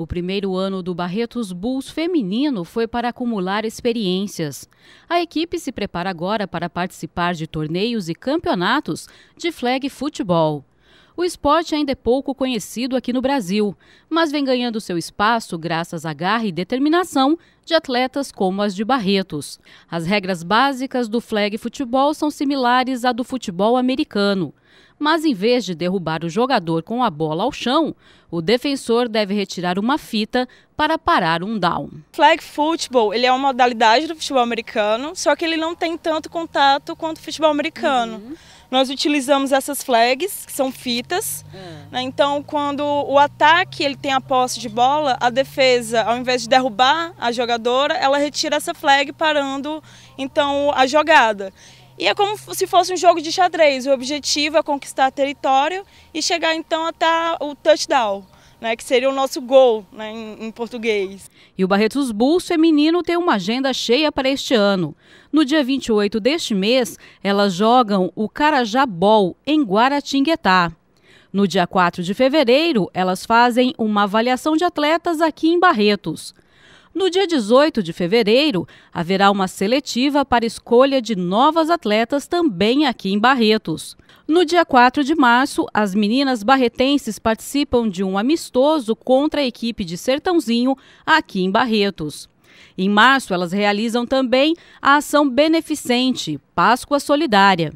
O primeiro ano do Barretos Bulls feminino foi para acumular experiências. A equipe se prepara agora para participar de torneios e campeonatos de flag futebol. O esporte ainda é pouco conhecido aqui no Brasil, mas vem ganhando seu espaço graças à garra e determinação de atletas como as de Barretos. As regras básicas do flag futebol são similares à do futebol americano mas em vez de derrubar o jogador com a bola ao chão, o defensor deve retirar uma fita para parar um down. Flag football, ele é uma modalidade do futebol americano, só que ele não tem tanto contato quanto o futebol americano. Uhum. Nós utilizamos essas flags, que são fitas. Uhum. Né? Então, quando o ataque ele tem a posse de bola, a defesa, ao invés de derrubar a jogadora, ela retira essa flag parando então a jogada. E é como se fosse um jogo de xadrez. O objetivo é conquistar território e chegar então até o touchdown. Né, que seria o nosso gol né, em, em, português. E o Barretos Bulls feminino tem uma agenda cheia para este ano. No dia 28 deste mês, elas jogam o Carajá Ball em Guaratinguetá. No dia 4 de fevereiro, elas fazem uma avaliação de atletas aqui em Barretos. No dia 18 de fevereiro, haverá uma seletiva para escolha de novas atletas também aqui em Barretos. No dia 4 de março, as meninas barretenses participam de um amistoso contra a equipe de Sertãozinho aqui em Barretos. Em março, elas realizam também a ação beneficente Páscoa Solidária.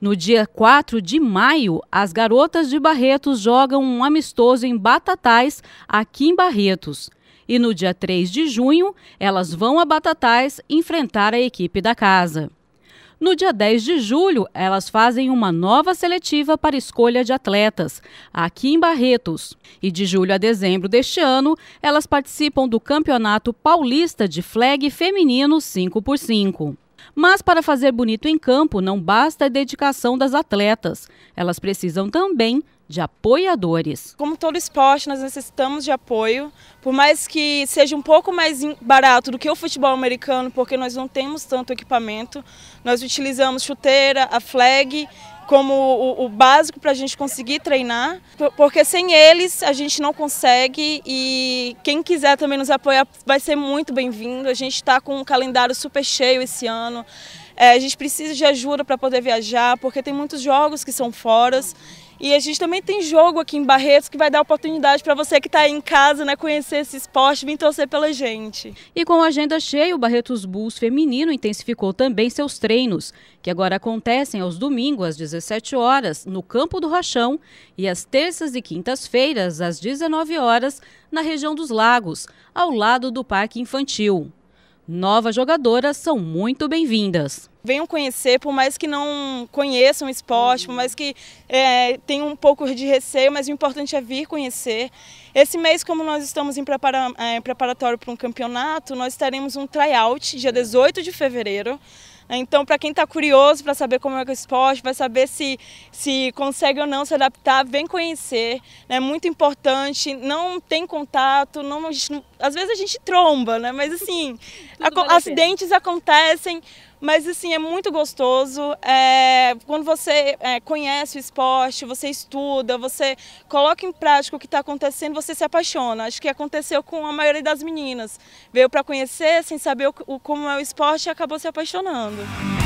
No dia 4 de maio, as garotas de Barretos jogam um amistoso em Batatais, aqui em Barretos. E no dia 3 de junho, elas vão a Batatais enfrentar a equipe da casa. No dia 10 de julho, elas fazem uma nova seletiva para escolha de atletas, aqui em Barretos. E de julho a dezembro deste ano, elas participam do Campeonato Paulista de Flag Feminino 5x5. Mas para fazer bonito em campo não basta a dedicação das atletas. Elas precisam também de apoiadores. Como todo esporte, nós necessitamos de apoio. Por mais que seja um pouco mais barato do que o futebol americano, porque nós não temos tanto equipamento, nós utilizamos chuteira, a flag como o, o básico para a gente conseguir treinar, porque sem eles a gente não consegue e quem quiser também nos apoiar vai ser muito bem-vindo. A gente está com um calendário super cheio esse ano. É, a gente precisa de ajuda para poder viajar, porque tem muitos jogos que são fora e a gente também tem jogo aqui em Barretos que vai dar oportunidade para você que está em casa, né, conhecer esse esporte, vir torcer pela gente. E com a agenda cheia, o Barretos Bulls feminino intensificou também seus treinos, que agora acontecem aos domingos às 17 horas no Campo do Rachão e às terças e quintas-feiras às 19 horas na região dos Lagos, ao lado do Parque Infantil. Novas jogadoras são muito bem-vindas venham conhecer, por mais que não conheçam o esporte, por mais que é, tenham um pouco de receio, mas o importante é vir conhecer. Esse mês, como nós estamos em, prepara, é, preparatório para um campeonato, nós teremos um tryout dia 18 de fevereiro. Então, para quem está curioso para saber como é que é o esporte, para saber se, se consegue ou não se adaptar, vem conhecer. É né? muito importante, não tem contato, não, gente, às vezes a gente tromba, né? mas assim, acidentes acontecem. Mas assim, é muito gostoso. É, quando você é, conhece o esporte, você estuda, você coloca em prática o que está acontecendo, você se apaixona. Acho que aconteceu com a maioria das meninas. Veio para conhecer, sem saber o, o, como é o esporte e acabou se apaixonando.